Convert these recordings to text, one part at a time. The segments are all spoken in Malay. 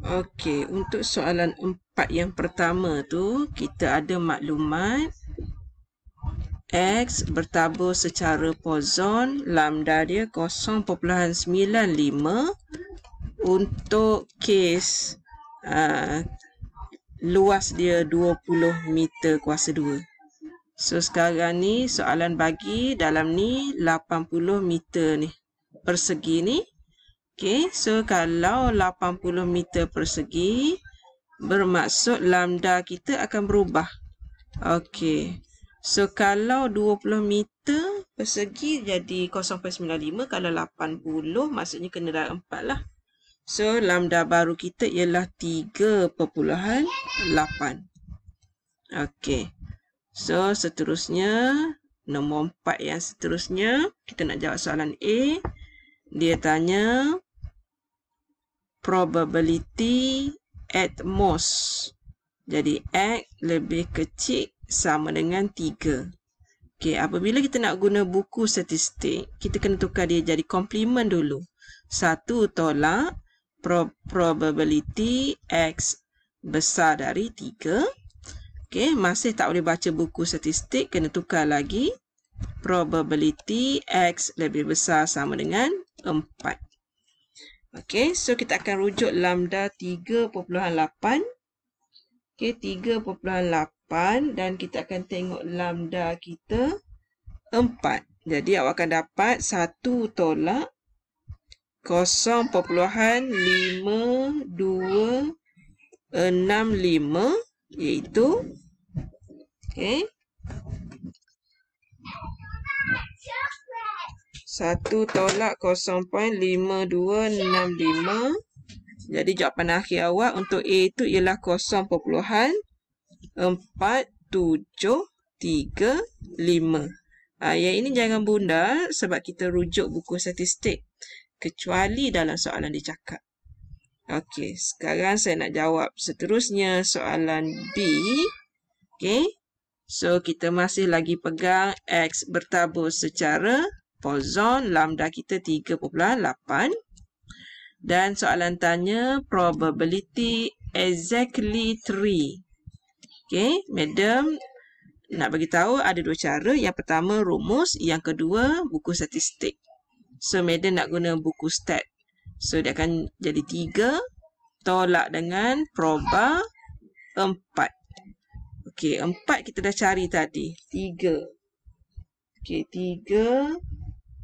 Okey, untuk soalan empat yang pertama tu, kita ada maklumat X bertabur secara poson, lambda dia 0.95 untuk kes uh, luas dia 20 meter kuasa 2. So sekarang ni soalan bagi dalam ni 80 meter ni persegi ni. Okey, so kalau 80 meter persegi, bermaksud lambda kita akan berubah. Okey, so kalau 20 meter persegi jadi 0.95, kalau 80 maksudnya kena darab 4 lah. So lambda baru kita ialah 3.8. Okey, so seterusnya, nombor 4 yang seterusnya, kita nak jawab soalan A. Dia tanya probability at most. Jadi x lebih kecil sama dengan 3. Okey, apabila kita nak guna buku statistik, kita kena tukar dia jadi komplement dulu. Satu tolak prob probability x besar dari 3. Okey, masih tak boleh baca buku statistik, kena tukar lagi probability x lebih besar sama dengan 4. Okey, so kita akan rujuk lambda 3.8. Okey, 3.8 dan kita akan tengok lambda kita 4. Jadi awak akan dapat 1 tolak 0.5265 iaitu okey. 1 tolak 0.5265. Jadi jawapan akhir awak untuk A itu ialah 0.4735. Ha, ah, yang ini jangan bunda sebab kita rujuk buku statistik. Kecuali dalam soalan dia cakap. Okey, sekarang saya nak jawab seterusnya soalan B. Okey, so kita masih lagi pegang X bertabur secara Poisson lambda kita 3.8 dan soalan tanya probability exactly 3. okay, madam nak bagi tahu ada dua cara. Yang pertama rumus, yang kedua buku statistik. So madam nak guna buku stat. So dia akan jadi 3 tolak dengan proba 4. okay 4 kita dah cari tadi. 3. okay 3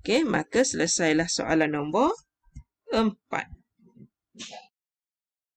Okey, maka selesailah soalan nombor empat.